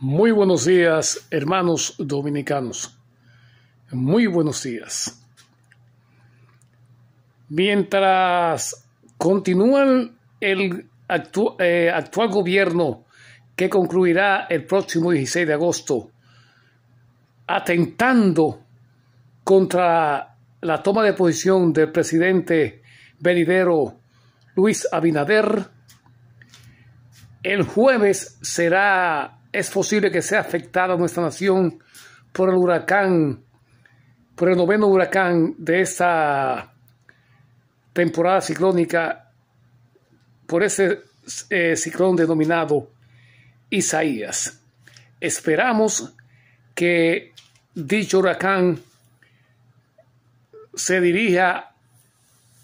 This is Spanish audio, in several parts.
Muy buenos días, hermanos dominicanos. Muy buenos días. Mientras continúan el eh, actual gobierno que concluirá el próximo 16 de agosto, atentando contra la toma de posición del presidente venidero Luis Abinader, el jueves será es posible que sea afectada nuestra nación por el huracán, por el noveno huracán de esta temporada ciclónica, por ese eh, ciclón denominado Isaías. Esperamos que dicho huracán se dirija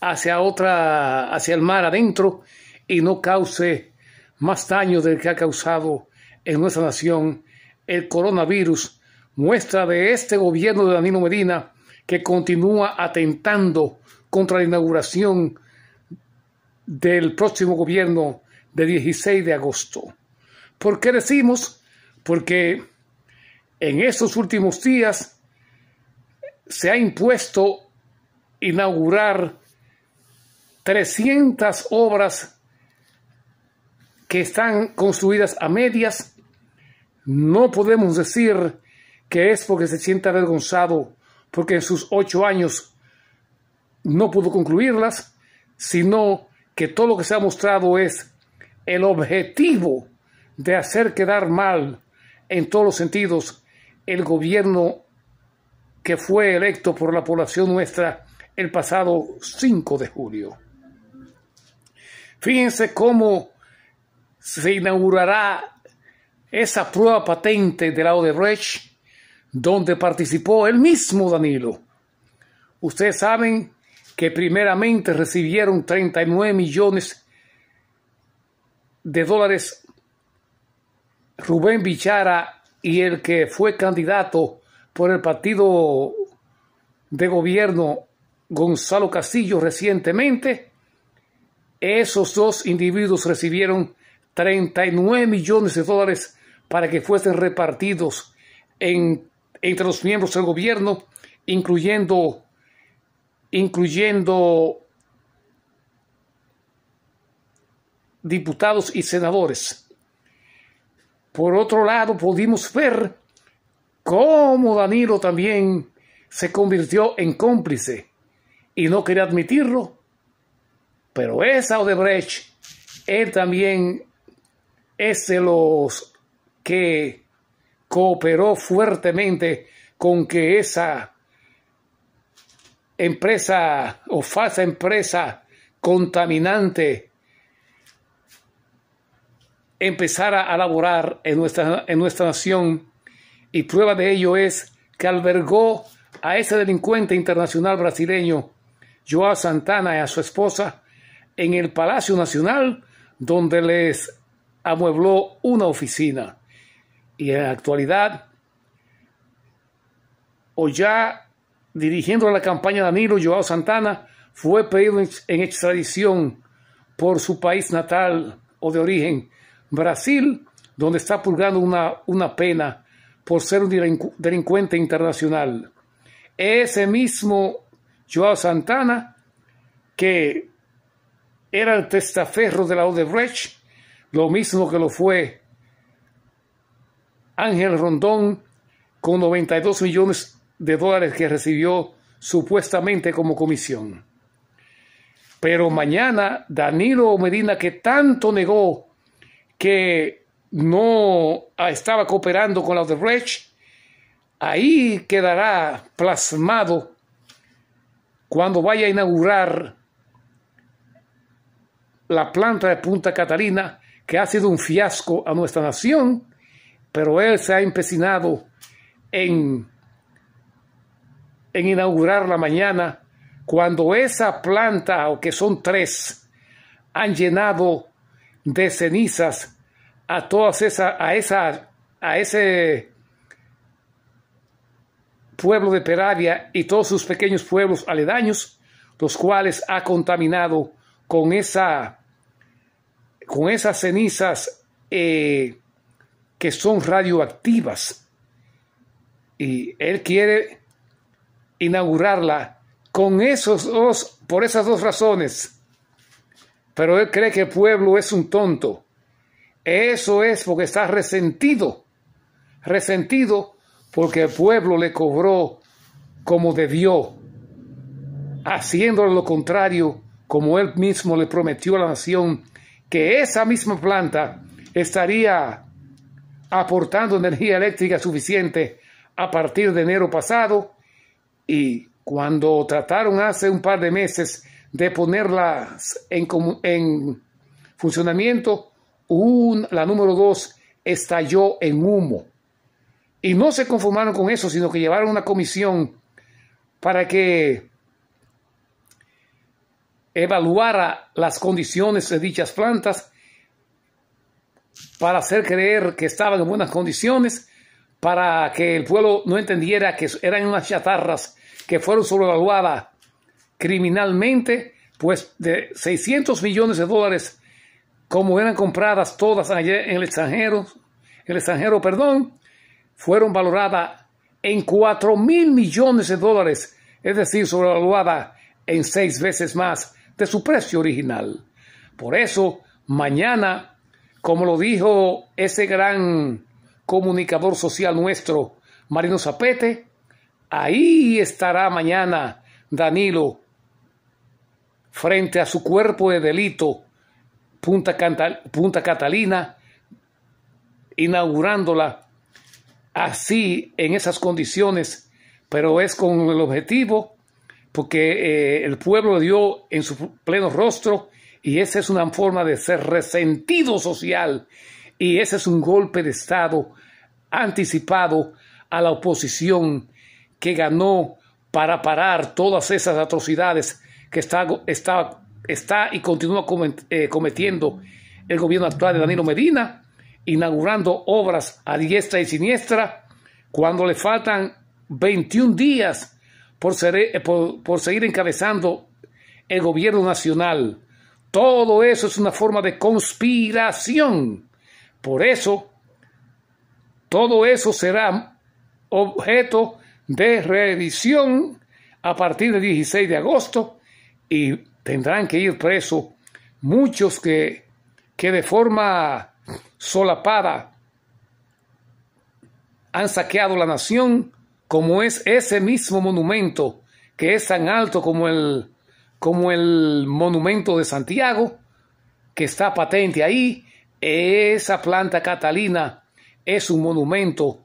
hacia otra, hacia el mar adentro y no cause más daño del que ha causado en nuestra nación el coronavirus, muestra de este gobierno de Danilo Medina que continúa atentando contra la inauguración del próximo gobierno de 16 de agosto. ¿Por qué decimos? Porque en estos últimos días se ha impuesto inaugurar 300 obras que están construidas a medias no podemos decir que es porque se siente avergonzado, porque en sus ocho años no pudo concluirlas, sino que todo lo que se ha mostrado es el objetivo de hacer quedar mal en todos los sentidos el gobierno que fue electo por la población nuestra el pasado 5 de julio. Fíjense cómo se inaugurará esa prueba patente del lado de donde participó el mismo Danilo. Ustedes saben que primeramente recibieron 39 millones de dólares Rubén Bichara y el que fue candidato por el partido de gobierno Gonzalo Castillo recientemente, esos dos individuos recibieron 39 millones de dólares para que fuesen repartidos entre los miembros del gobierno, incluyendo, incluyendo diputados y senadores. Por otro lado, pudimos ver cómo Danilo también se convirtió en cómplice y no quería admitirlo, pero esa Odebrecht, él también es de los que cooperó fuertemente con que esa empresa o falsa empresa contaminante empezara a laborar en nuestra, en nuestra nación. Y prueba de ello es que albergó a ese delincuente internacional brasileño, Joao Santana, y a su esposa, en el Palacio Nacional, donde les amuebló una oficina y en la actualidad, o ya dirigiendo la campaña de Danilo Joao Santana, fue pedido en extradición por su país natal o de origen, Brasil, donde está purgando una, pena por ser un delincuente internacional. Ese mismo Joao Santana, que era el testaferro de la Odebrecht, lo mismo que lo fue Ángel Rondón con 92 millones de dólares que recibió supuestamente como comisión. Pero mañana Danilo Medina, que tanto negó que no ah, estaba cooperando con la Odebrecht, ahí quedará plasmado cuando vaya a inaugurar la planta de Punta Catalina, que ha sido un fiasco a nuestra nación pero él se ha empecinado en, en inaugurar la mañana cuando esa planta, o que son tres, han llenado de cenizas a todas a esa, a ese pueblo de Peravia y todos sus pequeños pueblos aledaños, los cuales ha contaminado con esa, con esas cenizas eh, que son radioactivas. Y él quiere inaugurarla con esos dos, por esas dos razones. Pero él cree que el pueblo es un tonto. Eso es porque está resentido. Resentido porque el pueblo le cobró como debió, haciendo lo contrario, como él mismo le prometió a la nación, que esa misma planta estaría aportando energía eléctrica suficiente a partir de enero pasado y cuando trataron hace un par de meses de ponerlas en, funcionamiento, la número 2 estalló en humo. Y no se conformaron con eso, sino que llevaron una comisión para que evaluara las condiciones de dichas plantas para hacer creer que estaban en buenas condiciones, para que el pueblo no entendiera que eran unas chatarras que fueron sobrevaluadas criminalmente, pues de 600 millones de dólares, como eran compradas todas ayer en el extranjero, el extranjero, perdón, fueron valoradas en 4 mil millones de dólares, es decir, sobrevaluada en seis veces más de su precio original. Por eso, mañana como lo dijo ese gran comunicador social nuestro, Marino Zapete, ahí estará mañana Danilo frente a su cuerpo de delito, Punta, Catalina, inaugurándola así en esas condiciones, pero es con el objetivo, porque eh, el pueblo dio en su pleno rostro y esa es una forma de ser resentido social. Y ese es un golpe de Estado anticipado a la oposición que ganó para parar todas esas atrocidades que está, está y continúa eh, cometiendo el gobierno actual de Danilo Medina, inaugurando obras a diestra y siniestra, cuando le faltan 21 días por, ser, eh, por seguir encabezando el gobierno nacional. Todo eso es una forma de conspiración. Por eso, todo eso será objeto de revisión a partir del 16 de agosto y tendrán que ir presos muchos que, que de forma solapada han saqueado la nación, como es ese mismo monumento que es tan alto como el como el monumento de Santiago, que está patente ahí. Esa planta catalina es un monumento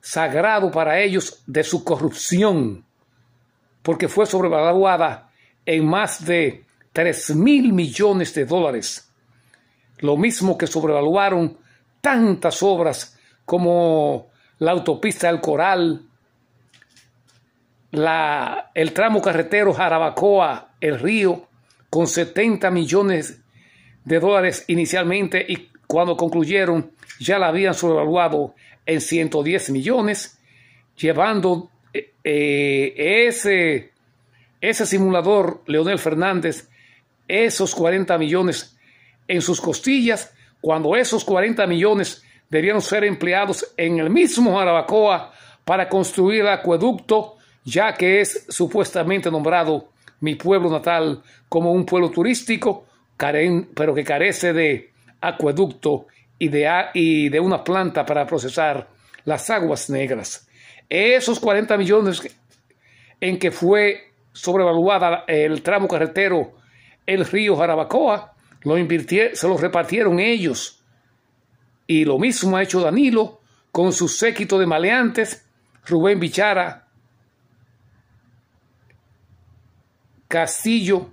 sagrado para ellos de su corrupción, porque fue sobrevaluada en más de 3 mil millones de dólares, lo mismo que sobrevaluaron tantas obras como la autopista del Coral, la, el tramo carretero Jarabacoa, el río, con 70 millones de dólares inicialmente y cuando concluyeron ya la habían sobrevaluado en 110 millones, llevando eh, eh, ese, ese simulador, Leonel Fernández, esos 40 millones en sus costillas, cuando esos 40 millones debieron ser empleados en el mismo Jarabacoa para construir el acueducto ya que es supuestamente nombrado mi pueblo natal como un pueblo turístico, pero que carece de acueducto y de, una planta para procesar las aguas negras. Esos 40 millones en que fue sobrevaluada el tramo carretero el río Jarabacoa, se los repartieron ellos. Y lo mismo ha hecho Danilo con su séquito de maleantes, Rubén Bichara, Castillo,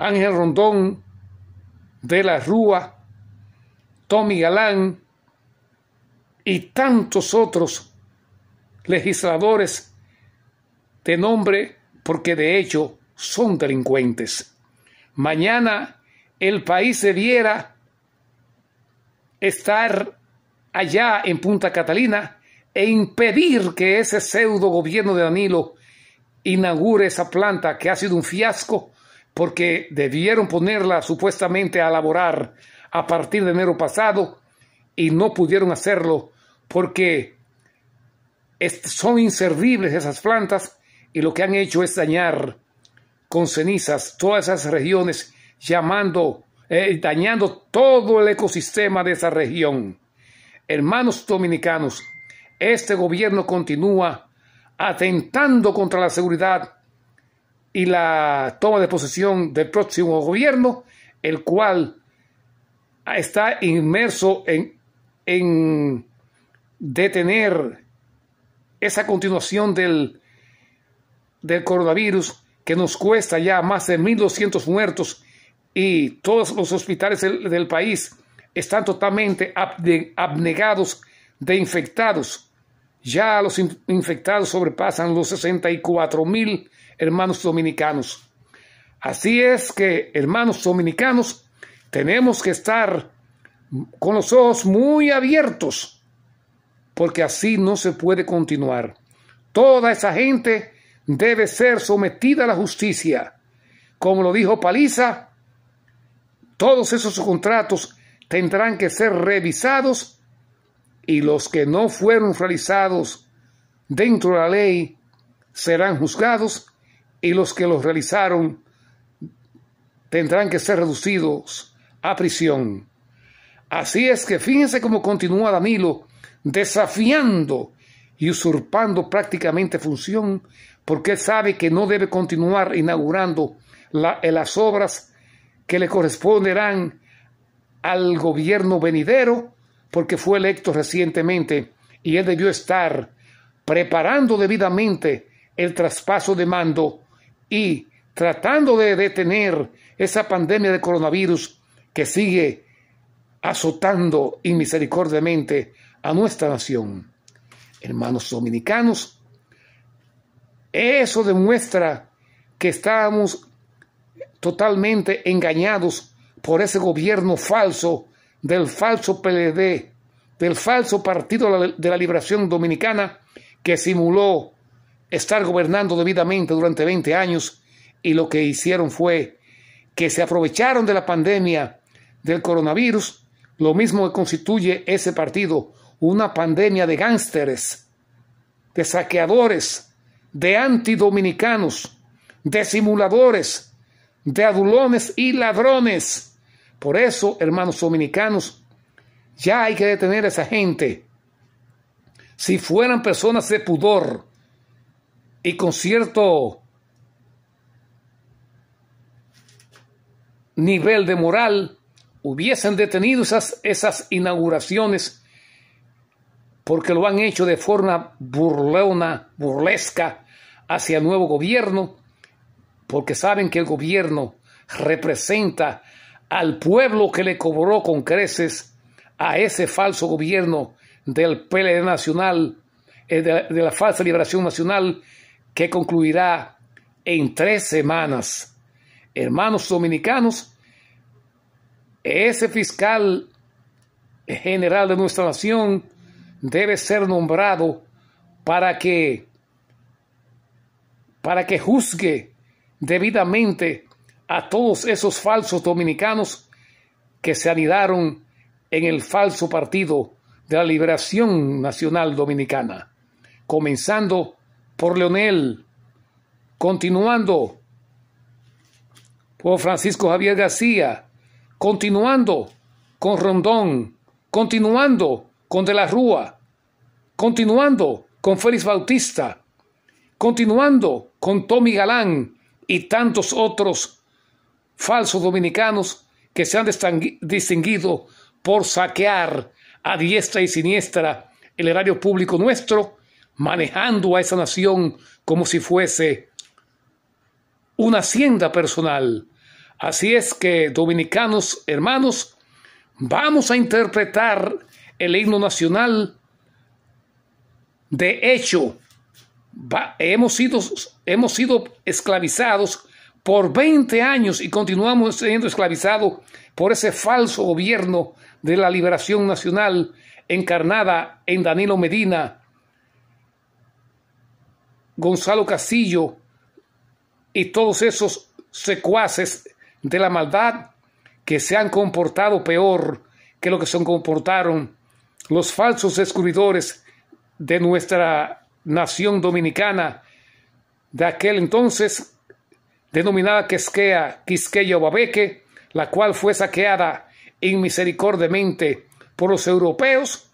Ángel Rondón, De la Rúa, Tommy Galán y tantos otros legisladores de nombre porque de hecho son delincuentes. Mañana el país debiera estar allá en Punta Catalina e impedir que ese pseudo gobierno de Danilo inaugure esa planta que ha sido un fiasco porque debieron ponerla supuestamente a laborar a partir de enero pasado y no pudieron hacerlo porque son inservibles esas plantas y lo que han hecho es dañar con cenizas todas esas regiones, llamando, eh, dañando todo el ecosistema de esa región. Hermanos dominicanos, este gobierno continúa atentando contra la seguridad y la toma de posesión del próximo gobierno, el cual está inmerso en, en detener esa continuación del, del coronavirus que nos cuesta ya más de 1.200 muertos y todos los hospitales del, país están totalmente abnegados de infectados ya los infectados sobrepasan los 64 mil hermanos dominicanos. Así es que, hermanos dominicanos, tenemos que estar con los ojos muy abiertos, porque así no se puede continuar. Toda esa gente debe ser sometida a la justicia. Como lo dijo Paliza, todos esos contratos tendrán que ser revisados y los que no fueron realizados dentro de la ley serán juzgados, y los que los realizaron tendrán que ser reducidos a prisión. Así es que fíjense cómo continúa Danilo desafiando y usurpando prácticamente función, porque él sabe que no debe continuar inaugurando eh, las obras que le corresponderán al gobierno venidero porque fue electo recientemente y él debió estar preparando debidamente el traspaso de mando y tratando de detener esa pandemia de coronavirus que sigue azotando inmisericordiamente a nuestra nación. Hermanos dominicanos, eso demuestra que estamos totalmente engañados por ese gobierno falso del falso PLD, del falso Partido de la Liberación Dominicana, que simuló estar gobernando debidamente durante 20 años y lo que hicieron fue que se aprovecharon de la pandemia del coronavirus, lo mismo que constituye ese partido, una pandemia de gánsteres, de saqueadores, de antidominicanos, de simuladores, de adulones y ladrones. Por eso, hermanos dominicanos, ya hay que detener a esa gente. Si fueran personas de pudor y con cierto nivel de moral, hubiesen detenido esas, esas inauguraciones porque lo han hecho de forma burlona, burlesca hacia el nuevo gobierno, porque saben que el gobierno representa al pueblo que le cobró con creces a ese falso gobierno del PLD Nacional, eh, de la, falsa liberación nacional, que concluirá en tres semanas. Hermanos dominicanos, ese fiscal general de nuestra nación debe ser nombrado para que para que juzgue debidamente a todos esos falsos dominicanos que se anidaron en el falso partido de la Liberación Nacional Dominicana, comenzando por Leonel, continuando por Francisco Javier García, continuando con Rondón, continuando con De la Rúa, continuando con Félix Bautista, continuando con Tommy Galán y tantos otros falsos dominicanos que se han distinguido por saquear a diestra y siniestra el erario público nuestro, manejando a esa nación como si fuese una hacienda personal. Así es que, dominicanos hermanos, vamos a interpretar el himno nacional. De hecho, hemos, sido, hemos sido esclavizados por 20 años y continuamos siendo esclavizados por ese falso gobierno de la liberación nacional encarnada en Danilo Medina, Gonzalo Castillo y todos esos secuaces de la maldad que se han comportado peor que lo que se comportaron los falsos descubridores de nuestra nación dominicana de aquel entonces denominada Quesquea, Quisqueya Babeque, la cual fue saqueada inmisericordiamente por los europeos,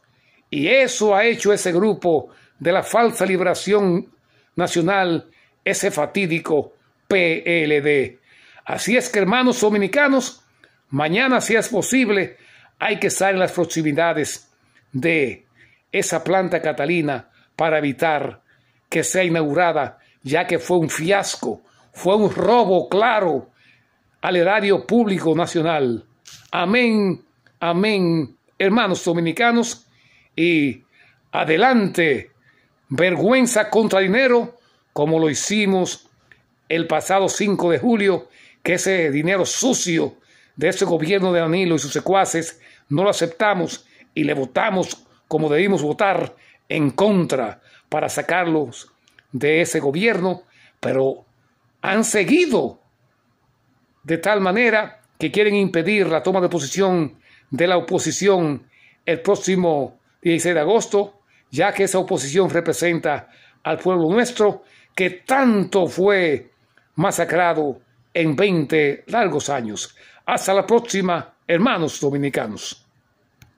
y eso ha hecho ese grupo de la falsa liberación nacional, ese fatídico PLD. Así es que, hermanos dominicanos, mañana, si es posible, hay que estar en las proximidades de esa planta catalina para evitar que sea inaugurada, ya que fue un fiasco fue un robo claro al erario público nacional. Amén, amén, hermanos dominicanos, y adelante, vergüenza contra dinero, como lo hicimos el pasado 5 de julio, que ese dinero sucio de ese gobierno de Danilo y sus secuaces no lo aceptamos y le votamos como debimos votar en contra para sacarlos de ese gobierno, pero han seguido de tal manera que quieren impedir la toma de posición de la oposición el próximo 16 de agosto, ya que esa oposición representa al pueblo nuestro que tanto fue masacrado en 20 largos años. Hasta la próxima, hermanos dominicanos.